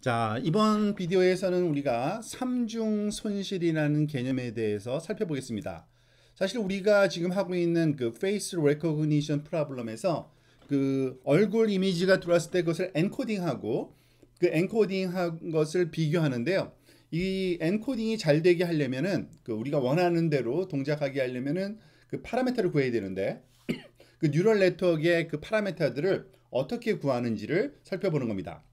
자 이번 비디오에서는 우리가 삼중 손실이라는 개념에 대해서 살펴보겠습니다. 사실 우리가 지금 하고 있는 그 face recognition problem에서 그 얼굴 이미지가 들어왔을 때 그것을 엔코딩하고 그 엔코딩한 것을 비교하는데요. 이 엔코딩이 잘 되게 하려면은 그 우리가 원하는 대로 동작하게 하려면은 그 파라메터를 구해야 되는데 그 뉴럴 네트워크의 그 파라메터들을 어떻게 구하는지를 살펴보는 겁니다.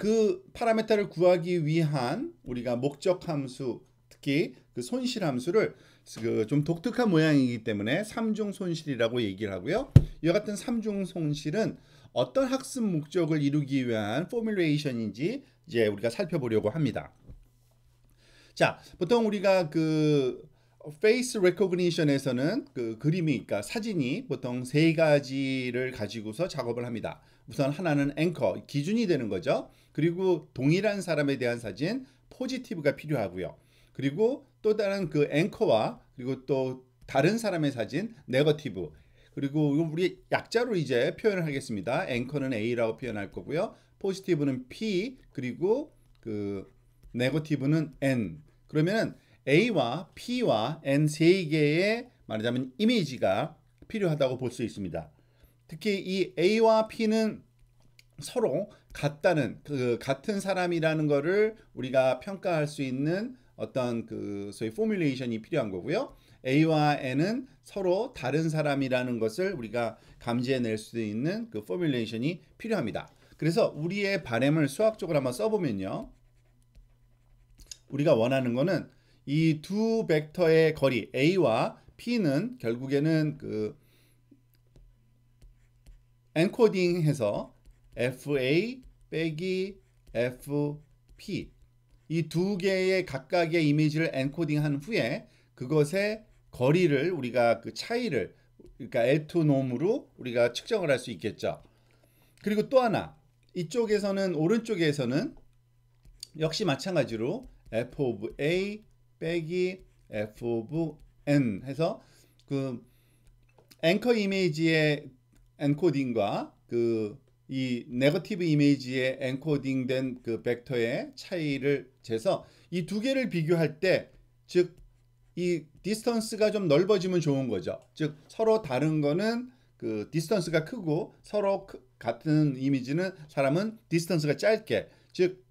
그 파라메터를 구하기 위한 우리가 목적 함수 특히 그 손실 함수를 그좀 독특한 모양이기 때문에 삼중 손실이라고 얘기를 하고요. 이와 같은 삼중 손실은 어떤 학습 목적을 이루기 위한 포뮬레이션인지 이제 우리가 살펴보려고 합니다. 자, 보통 우리가 그 페이스 레코그니션에서는 그 그림이 그러니까 사진이 보통 세 가지를 가지고서 작업을 합니다. 우선 하나는 앵커 기준이 되는 거죠. 그리고 동일한 사람에 대한 사진 포지티브가 필요하고요. 그리고 또 다른 그 앵커와 그리고 또 다른 사람의 사진 네거티브 그리고 이거 우리 약자로 이제 표현을 하겠습니다. 앵커는 A라고 표현할 거고요. 포지티브는 P 그리고 그 네거티브는 N 그러면은 A와 P와 N 세 개의 말하자면 이미지가 필요하다고 볼 수 있습니다. 특히 이 A와 P는 서로 같다는 그 같은 사람이라는 거를 우리가 평가할 수 있는 어떤 그 소위 포뮬레이션이 필요한 거고요. A와 N은 서로 다른 사람이라는 것을 우리가 감지해낼 수 있는 그 포뮬레이션이 필요합니다. 그래서 우리의 바램을 수학적으로 한번 써보면요. 우리가 원하는 거는 이 두 벡터의 거리 A와 P는 결국에는 그 엔코딩해서 FA 빼기 FP 이 두 개의 각각의 이미지를 엔코딩한 후에 그것의 거리를 우리가 그 차이를 그러니까 L2 놈으로 우리가 측정을 할 수 있겠죠. 그리고 또 하나 이쪽에서는 오른쪽에서는 역시 마찬가지로 f of a 빼기 f of n 해서 그 앵커 이미지의 엔코딩과 그 이 네거티브 이미지의 엔코딩된 그 벡터의 차이를 재서 이 두 개를 비교할 때 즉 이 디스턴스가 좀 넓어지면 좋은 거죠. 즉 서로 다른 거는 그 디스턴스가 크고 서로 크, 같은 이미지는 사람은 디스턴스가 짧게 즉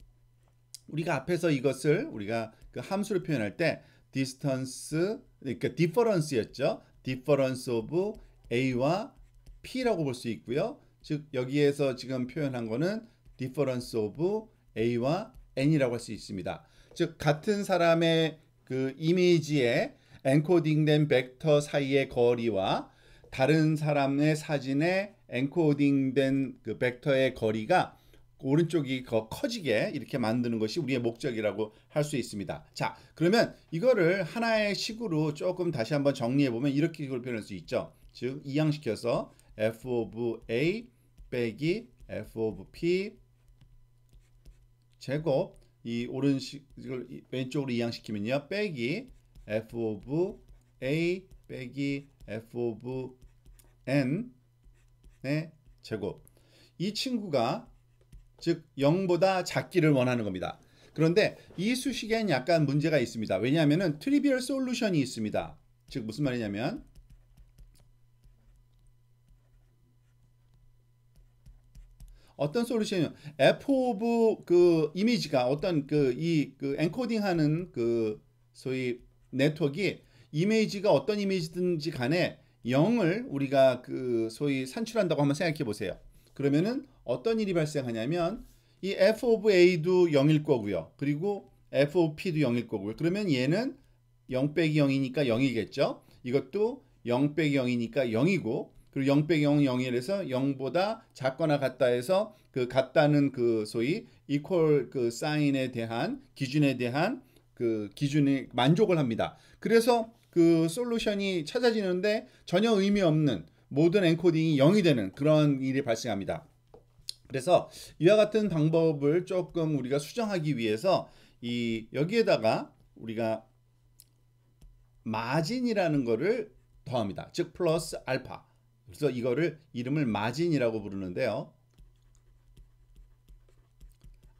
우리가 앞에서 이것을 우리가 그 함수를 표현할 때 디스턴스 그러니까 디퍼런스였죠. 디퍼런스 오브 a와 P라고 볼 수 있고요. 즉 여기에서 지금 표현한 거는 difference of A와 N이라고 할 수 있습니다. 즉 같은 사람의 그 이미지에 엔코딩된 벡터 사이의 거리와 다른 사람의 사진에 엔코딩된 그 벡터의 거리가 오른쪽이 더 커지게 이렇게 만드는 것이 우리의 목적이라고 할 수 있습니다. 자, 그러면 이거를 하나의 식으로 조금 다시 한번 정리해 보면 이렇게 표현할 수 있죠. 즉 이양시켜서 f of a 빼기 f of p 제곱 이 오른식을 왼쪽으로 이양시키면요 빼기 f of a 빼기 f of n의 네, 제곱 이 친구가 즉 0보다 작기를 원하는 겁니다. 그런데 이 수식엔 약간 문제가 있습니다. 왜냐하면 트리비얼 솔루션이 있습니다. 즉 무슨 말이냐면 어떤 솔루션이요? F 오브 그 이미지가 어떤 그 이그 그 엔코딩하는 그 소위 네트워크이 이미지가 어떤 이미지든지 간에 0을 우리가 그 소위 산출한다고 한번 생각해 보세요. 그러면은 어떤 일이 발생하냐면 이 f of a도 0일 거고요. 그리고 f of p도 0일 거고요. 그러면 얘는 0 빼기 0이니까 0이겠죠. 이것도 0 빼기 0이니까 0이고 그리고 0 빼기 0 0이 해서 0보다 작거나 같다 해서 그 같다는 그 소위 equal 그 사인에 대한 기준에 대한 그 기준에 만족을 합니다. 그래서 그 솔루션이 찾아지는데 전혀 의미 없는 모든 엔코딩이 0이 되는 그런 일이 발생합니다. 그래서 이와 같은 방법을 조금 우리가 수정하기 위해서 이 여기에다가 우리가 마진이라는 거를 더합니다. 즉 플러스 알파. 그래서 이거를 이름을 마진이라고 부르는데요.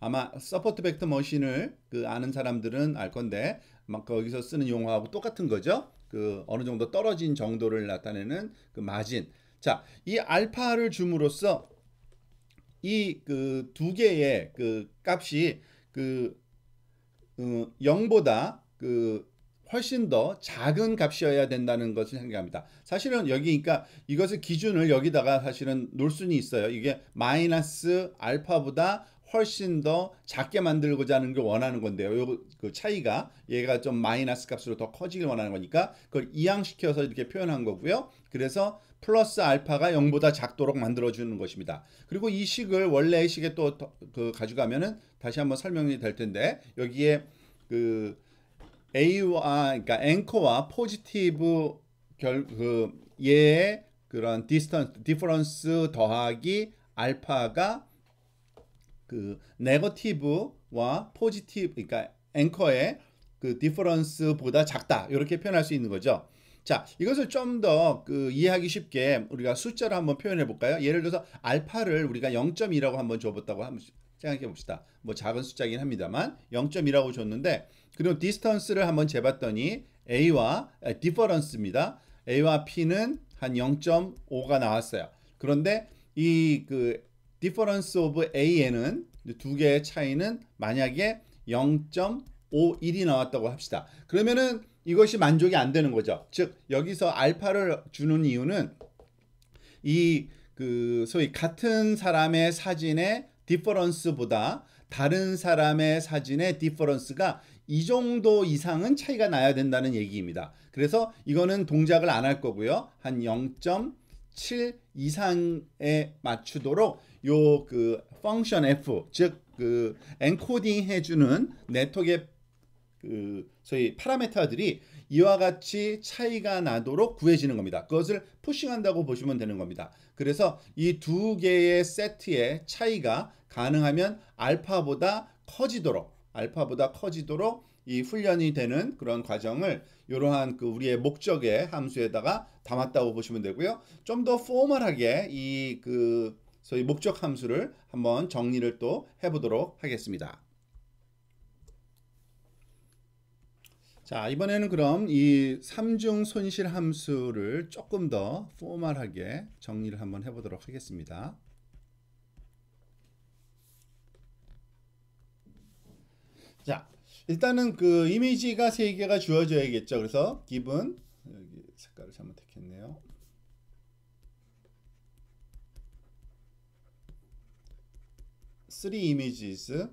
아마 서포트 벡터 머신을 그 아는 사람들은 알 건데 막 거기서 쓰는 용어하고 똑같은 거죠. 그 어느 정도 떨어진 정도를 나타내는 그 마진. 자, 이 알파를 줌으로써 이 그 두 개의 그 값이 그 0보다 어, 그 훨씬 더 작은 값이어야 된다는 것을 생각합니다. 사실은 여기 니까 그러니까 이것의 기준을 여기다가 사실은 놓을 수는 있어요. 이게 마이너스 알파보다 훨씬 더 작게 만들고자 하는 게 원하는 건데요. 요그 차이가 얘가 좀 마이너스 값으로 더 커지길 원하는 거니까 그걸 이항시켜서 이렇게 표현한 거고요. 그래서 플러스 알파가 0보다 작도록 만들어주는 것입니다. 그리고 이 식을 원래의 식에 또 그 가져가면은 다시 한번 설명이 될 텐데 여기에 그 A와 그러니까 앵커와 포지티브 결 그 예의 그런 디스턴스 디퍼런스 더하기 알파가 그 네거티브와 포지티브 그러니까 앵커의 그 디퍼런스보다 작다 이렇게 표현할 수 있는 거죠. 자 이것을 좀 더 그 이해하기 쉽게 우리가 숫자를 한번 표현해 볼까요? 예를 들어서 알파를 우리가 0.2라고 한번 줘봤다고 한번 생각해 봅시다. 뭐 작은 숫자긴 합니다만 0.2라고 줬는데 그리고 디스턴스를 한번 재봤더니 A와 디퍼런스입니다. A와 P는 한 0.5가 나왔어요. 그런데 이 그 디퍼런스 오브 A에는 두 개의 차이는 만약에 0.51이 나왔다고 합시다. 그러면은 이것이 만족이 안 되는 거죠. 즉 여기서 알파를 주는 이유는 이 그 소위 같은 사람의 사진의 디퍼런스보다 다른 사람의 사진의 디퍼런스가 이 정도 이상은 차이가 나야 된다는 얘기입니다. 그래서 이거는 동작을 안 할 거고요. 한 0.7 이상에 맞추도록 요그 function f 즉그 엔코딩 해주는 네트워크의 그 저희 파라메터들이 이와 같이 차이가 나도록 구해지는 겁니다. 그것을 푸싱한다고 보시면 되는 겁니다. 그래서 이 두 개의 세트의 차이가 가능하면 알파보다 커지도록 알파보다 커지도록 이 훈련이 되는 그런 과정을 이러한 그 우리의 목적의 함수에다가 담았다고 보시면 되고요. 좀 더 포멀하게 이그 소위 목적 함수를 한번 정리를 또 해보도록 하겠습니다. 자 이번에는 그럼 이 삼중 손실 함수를 조금 더 포멀하게 정리를 한번 해보도록 하겠습니다. 자, 일단은 그 이미지가 세 개가 주어져야겠죠. 그래서 기분 여기 색깔을 잘못 택했네요. t images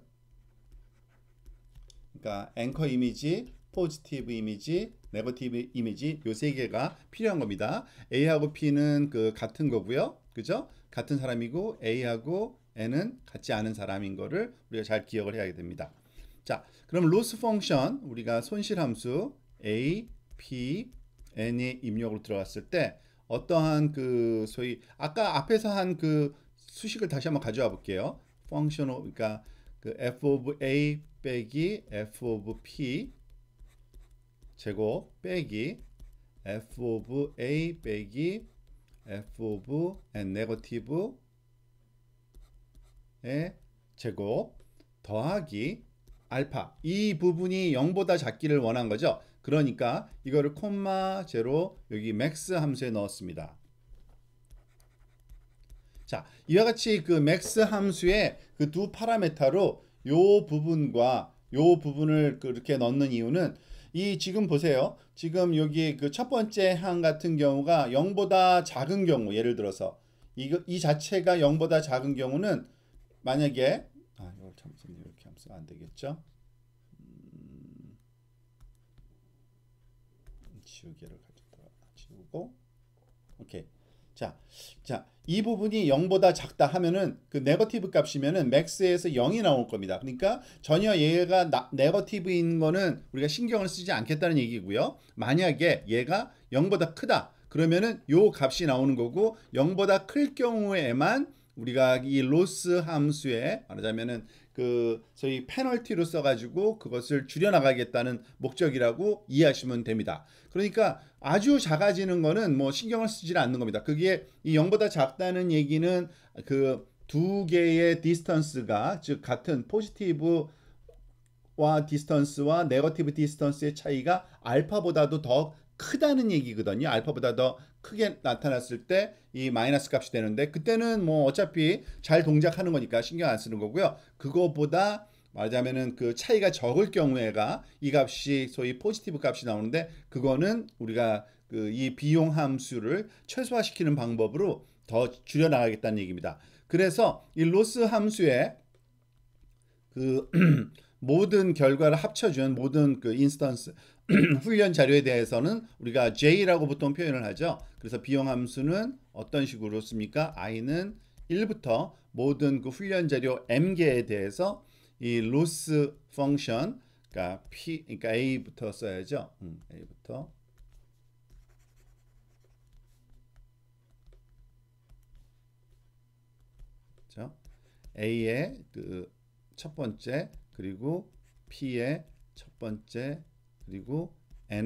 그러니까 앵커 이미지, 포지티브 이미지, 네거티브 이미지 요 세 개가 필요한 겁니다. A하고 P는 그 같은 거고요. 그죠? 같은 사람이고 A하고 N은 같지 않은 사람인 거를 우리가 잘 기억을 해야 됩니다. 자, 그럼 로스 펑션 우리가 손실 함수 a, p, n이 입력으로 들어갔을 때 어떠한 그 소위 아까 앞에서 한 그 수식을 다시 한번 가져와 볼게요. 펑션 그러니까 그 f of a 빼기 f of p 제곱 빼기 f of a 빼기 f of n 네거티브의 제곱 더하기 알파 이 부분이 0보다 작기를 원한 거죠. 그러니까 이거를 콤마 제로 여기 맥스 함수에 넣었습니다. 자, 이와 같이 그 맥스 함수의 그 두 파라메타로 요 부분과 요 부분을 그렇게 넣는 이유는 이 지금 보세요. 지금 여기 그 첫 번째 항 같은 경우가 0보다 작은 경우 예를 들어서 이, 이 자체가 0보다 작은 경우는 만약에 있으면 안 되겠죠? 음, 지우개를 가져다 지우고 오케이. 자, 자, 이 부분이 0보다 작다 하면은 그 네거티브 값이면은 맥스에서 0이 나올 겁니다. 그러니까 전혀 얘가 나, 네거티브인 거는 우리가 신경을 쓰지 않겠다는 얘기고요. 만약에 얘가 0보다 크다. 그러면은 요 값이 나오는 거고 0보다 클 경우에만 우리가 이 로스 함수에 말하자면은 그 저희 페널티로 써가지고 그것을 줄여나가겠다는 목적이라고 이해하시면 됩니다. 그러니까 아주 작아지는 거는 뭐 신경을 쓰질 않는 겁니다. 그게 이 0보다 작다는 얘기는 그 두 개의 디스턴스가 즉 같은 포지티브 와 디스턴스와 네거티브 디스턴스의 차이가 알파보다도 더 크다는 얘기거든요. 알파보다 더 크게 나타났을 때 이 마이너스 값이 되는데 그때는 뭐 어차피 잘 동작하는 거니까 신경 안 쓰는 거고요. 그거보다 말하자면은 그 차이가 적을 경우에가 이 값이 소위 포지티브 값이 나오는데 그거는 우리가 그이 비용 함수를 최소화시키는 방법으로 더 줄여 나가겠다는 얘기입니다. 그래서 이 로스 함수에 그 모든 결과를 합쳐준 모든 그 인스턴스 훈련 자료에 대해서는 우리가 J라고 보통 표현을 하죠. 그래서 비용 함수는 어떤 식으로 씁니까? i는 1부터 모든 그 훈련 자료 m개에 대해서 이 loss 그러니까 p 그러니까 a부터 써야죠. 음, a부터 그 a의 그첫 번째 그리고 p의 첫 번째 그리고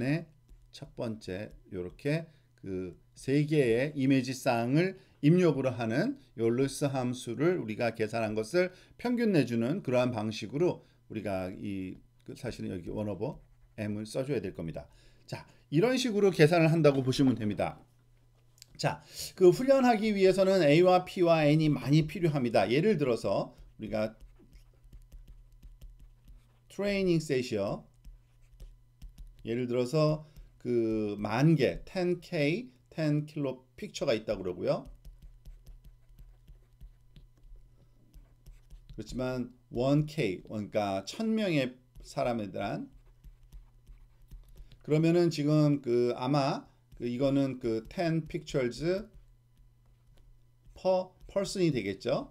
n의 첫 번째 이렇게 그 세 개의 이미지 쌍을 입력으로 하는 요 르스 함수를 우리가 계산한 것을 평균 내주는 그러한 방식으로 우리가 이 그 사실은 여기 원오버 m을 써줘야 될 겁니다. 자 이런 식으로 계산을 한다고 보시면 됩니다. 자, 그 훈련하기 위해서는 A와 P와 N이 많이 필요합니다. 예를 들어서 우리가 트레이닝 세션 예를 들어서 그 만 개, 10K, 10킬로 픽처가 있다고 그러고요. 그렇지만 1K, 그러니까 1000명의 사람에 대한 그러면은 지금 그 아마 그 이거는 그10 pictures per person이 되겠죠.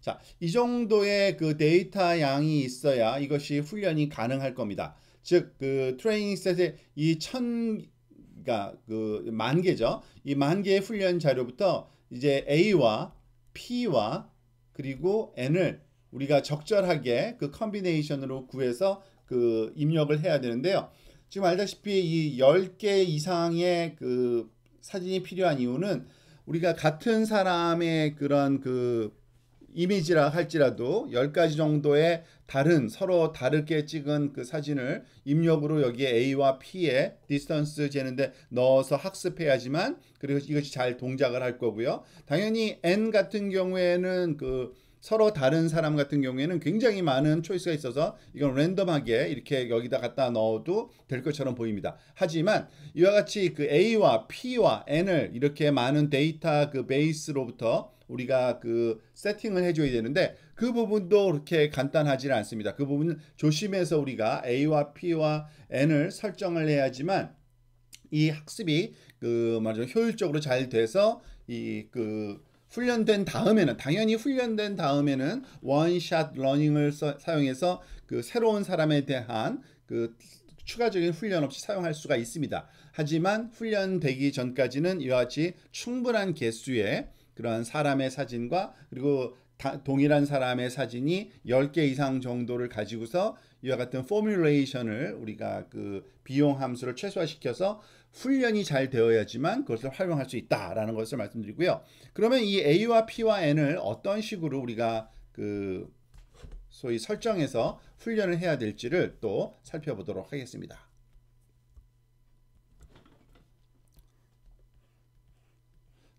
자, 이 정도의 그 데이터 양이 있어야 이것이 훈련이 가능할 겁니다. 즉그 트레이닝 셋의 이천 그러니까 그만 개죠. 이 만 개의 훈련 자료부터 이제 A와 P와 그리고 N을 우리가 적절하게 그 컨비네이션으로 구해서 그 입력을 해야 되는데요. 지금 알다시피 이 10개 이상의 그 사진이 필요한 이유는 우리가 같은 사람의 그런 그 이미지라 할지라도 10가지 정도의 다른 서로 다르게 찍은 그 사진을 입력으로 여기에 A와 p 에 디스턴스 재는데 넣어서 학습해야지만 그리고 이것이 잘 동작을 할 거고요. 당연히 N 같은 경우에는 그 서로 다른 사람 같은 경우에는 굉장히 많은 초이스가 있어서 이건 랜덤하게 이렇게 여기다 갖다 넣어도 될 것처럼 보입니다. 하지만 이와 같이 그 A와 P와 N을 이렇게 많은 데이터 그 베이스로부터 우리가 그 세팅을 해줘야 되는데 그 부분도 그렇게 간단하지는 않습니다. 그 부분은 조심해서 우리가 A와 P와 N을 설정을 해야지만 이 학습이 그 말하자면 효율적으로 잘 돼서 이 그 훈련된 다음에는 당연히 훈련된 다음에는 원샷 러닝을 서, 사용해서 그 새로운 사람에 대한 그 추가적인 훈련 없이 사용할 수가 있습니다. 하지만 훈련되기 전까지는 이와 같이 충분한 개수의 그러한 사람의 사진과 그리고 동일한 사람의 사진이 10개 이상 정도를 가지고서 이와 같은 포뮬레이션을 우리가 그 비용 함수를 최소화시켜서 훈련이 잘 되어야지만 그것을 활용할 수 있다라는 것을 말씀드리고요. 그러면 이 A와 P와 N을 어떤 식으로 우리가 그 소위 설정해서 훈련을 해야 될지를 또 살펴보도록 하겠습니다.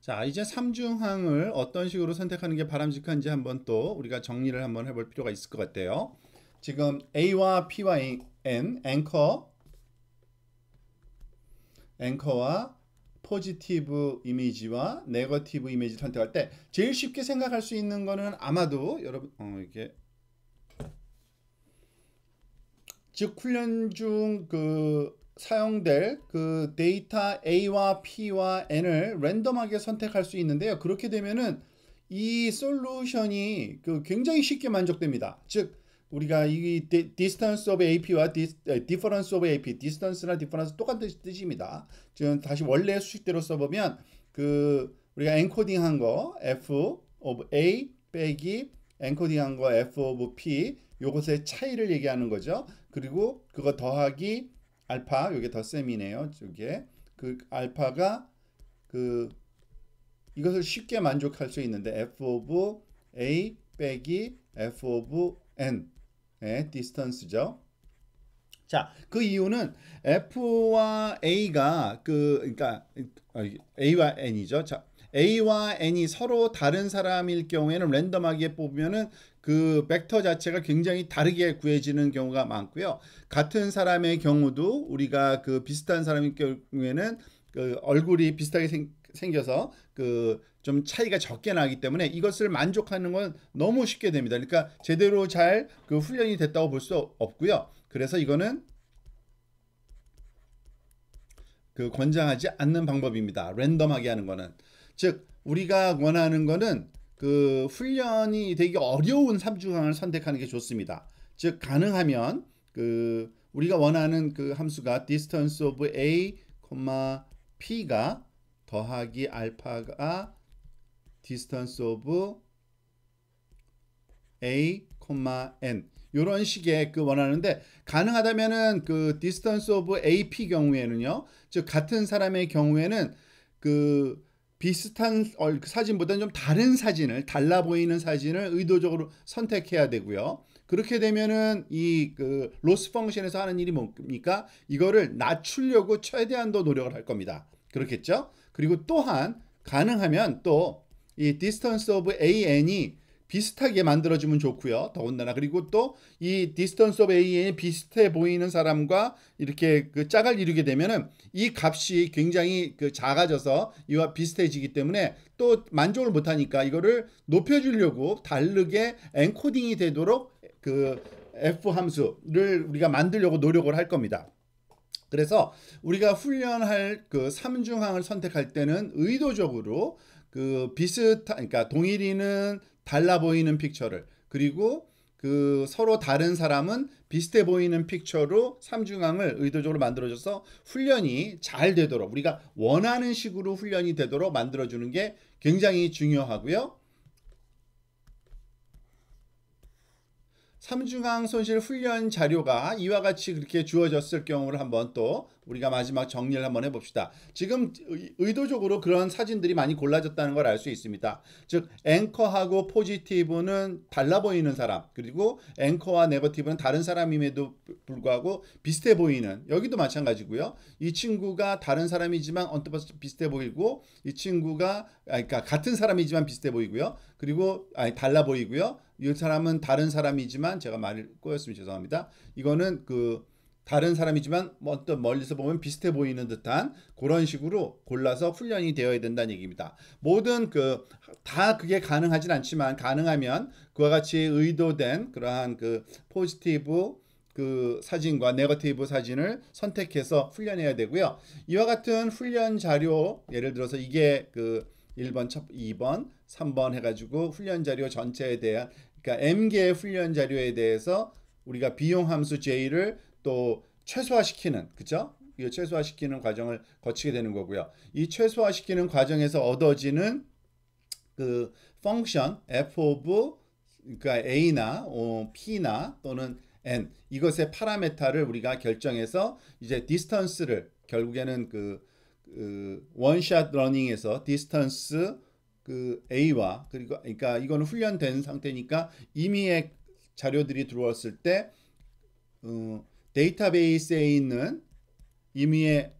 자, 이제 3중항을 어떤 식으로 선택하는 게 바람직한지 한번 또 우리가 정리를 한번 해볼 필요가 있을 것 같아요. 지금 A와 P와 N, 앵커, 앵커와 포지티브 이미지와 네거티브 이미지 선택할 때 제일 쉽게 생각할 수 있는 거는 아마도 여러분 어 이게 즉 훈련 중그 사용될 그 데이터 A와 P와 N을 랜덤하게 선택할 수 있는데요. 그렇게 되면은 이 솔루션이 그 굉장히 쉽게 만족됩니다. 즉 우리가 이 distance of ap와 difference of ap, distance나 difference 똑같은 뜻입니다. 지금 다시 원래 수식대로 써보면 그 우리가 엔코딩한 거 f of a 빼기 엔코딩한 거 f of p 요것의 차이를 얘기하는 거죠. 그리고 그거 더하기 알파 요게 덧셈이네요. 저게 그 알파가 그 이것을 쉽게 만족할 수 있는데 f of a 빼기 f of n 의 디스턴스죠. 자, 그 이유는 F와 A가 그 그러니까 아, A와 N이죠. 자, A와 N이 서로 다른 사람일 경우에는 랜덤하게 뽑으면은 그 벡터 자체가 굉장히 다르게 구해지는 경우가 많고요. 같은 사람의 경우도 우리가 그 비슷한 사람일 경우에는 그 얼굴이 비슷하게 생, 생겨서 그 좀 차이가 적게 나기 때문에 이것을 만족하는 건 너무 쉽게 됩니다. 그러니까 제대로 잘 그 훈련이 됐다고 볼 수 없고요. 그래서 이거는 그 권장하지 않는 방법입니다. 랜덤하게 하는 거는. 즉 우리가 원하는 거는 그 훈련이 되기 어려운 3주강을 선택하는 게 좋습니다. 즉 가능하면 그 우리가 원하는 그 함수가 distance of a, p가 더하기 알파가 distance of a, n 이런 식의 그 원하는데 가능하다면은 그 distance of AP 경우에는요. 즉 같은 사람의 경우에는 그 비슷한 그 사진보다는 좀 다른 사진을 달라 보이는 사진을 의도적으로 선택해야 되고요. 그렇게 되면은 이그 로스 펑션에서 하는 일이 뭡니까? 이거를 낮추려고 최대한 더 노력을 할 겁니다. 그렇겠죠? 그리고 또한 가능하면 또 이 디스턴스 오브 c e o an이 비슷하게 만들어주면 좋고요. 더군다나 그리고 또 이 디스턴스 오브 a에 비슷해 보이는 사람과 이렇게 그 짝을 이루게 되면은 이 값이 굉장히 그 작아져서 이와 비슷해지기 때문에 또 만족을 못하니까 이거를 높여주려고 다르게 엔코딩이 되도록 그 f 함수를 우리가 만들려고 노력을 할 겁니다. 그래서 우리가 훈련할 그 삼중항을 선택할 때는 의도적으로 그 비슷한 그러니까 동일이는 달라 보이는 픽처를 그리고 그 서로 다른 사람은 비슷해 보이는 픽처로 삼중항을 의도적으로 만들어줘서 훈련이 잘 되도록 우리가 원하는 식으로 훈련이 되도록 만들어주는 게 굉장히 중요하고요. 3중앙 손실 훈련 자료가 이와 같이 그렇게 주어졌을 경우를 한번 또 우리가 마지막 정리를 한번 해봅시다. 지금 의도적으로 그런 사진들이 많이 골라졌다는 걸 알 수 있습니다. 즉 앵커하고 포지티브는 달라 보이는 사람 그리고 앵커와 네거티브는 다른 사람임에도 불구하고 비슷해 보이는 여기도 마찬가지고요. 이 친구가 다른 사람이지만 언뜻 봐서 비슷해 보이고 이 친구가 그러니까 같은 사람이지만 비슷해 보이고요. 그리고 아니 달라 보이고요. 이 사람은 다른 사람이지만 제가 말을 꼬였으면 죄송합니다. 이거는 그 다른 사람이지만 뭐 어떤 멀리서 보면 비슷해 보이는 듯한 그런 식으로 골라서 훈련이 되어야 된다는 얘기입니다. 모든 그 다 그게 가능하진 않지만 가능하면 그와 같이 의도된 그러한 그 포지티브 그 사진과 네거티브 사진을 선택해서 훈련해야 되고요. 이와 같은 훈련 자료 예를 들어서 이게 그 1번, 2번, 3번 해가지고 훈련 자료 전체에 대한 그러니까 m 계의 훈련 자료에 대해서 우리가 비용 함수 J를 또 최소화시키는 그죠? 이 최소화시키는 과정을 거치게 되는 거고요. 이 최소화시키는 과정에서 얻어지는 그 펑션 f of 그러니까 a나 어, p나 또는 n 이것의 파라메타를 우리가 결정해서 이제 디스턴스를 결국에는 그, 그 원샷 러닝에서 디스턴스 그 A와 그리고 그러니까 이거는 훈련된 상태니까 이미의 자료들이 들어왔을 때 어, 데이터베이스에 있는 이미의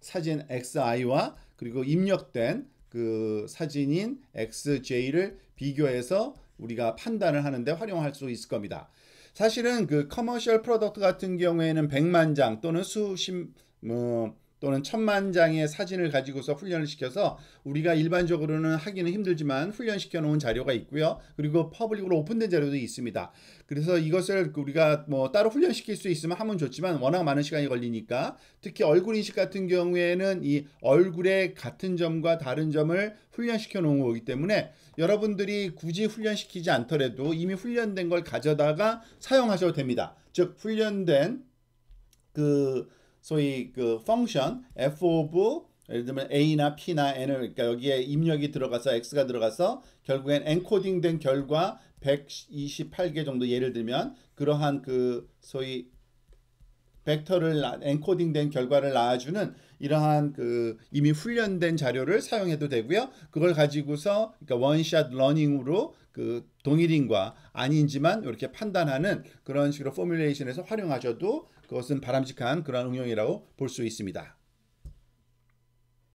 사진 XI와 그리고 입력된 그 사진인 XJ를 비교해서 우리가 판단을 하는데 활용할 수 있을 겁니다. 사실은 그 커머셜 프로덕트 같은 경우에는 100만 장 또는 수십 뭐 또는 천만 장의 사진을 가지고서 훈련을 시켜서 우리가 일반적으로는 하기는 힘들지만 훈련시켜 놓은 자료가 있고요. 그리고 퍼블릭으로 오픈된 자료도 있습니다. 그래서 이것을 우리가 뭐 따로 훈련시킬 수 있으면 하면 좋지만 워낙 많은 시간이 걸리니까 특히 얼굴 인식 같은 경우에는 이 얼굴의 같은 점과 다른 점을 훈련시켜 놓은 거기 때문에 여러분들이 굳이 훈련시키지 않더라도 이미 훈련된 걸 가져다가 사용하셔도 됩니다. 즉 훈련된 그 소위 그 function f of 예를 들면 a나 p나 n을 그러니까 여기에 입력이 들어가서 x가 들어가서 결국엔 엔코딩된 결과 128개 정도 예를 들면 그러한 그 소위 벡터를 엔코딩된 결과를 나아주는 이러한 그 이미 훈련된 자료를 사용해도 되고요. 그걸 가지고서 그러니까 원샷 러닝으로 그 동일인과 아닌지만 이렇게 판단하는 그런 식으로 포뮬레이션에서 활용하셔도 그것은 바람직한 그러한 응용이라고 볼 수 있습니다.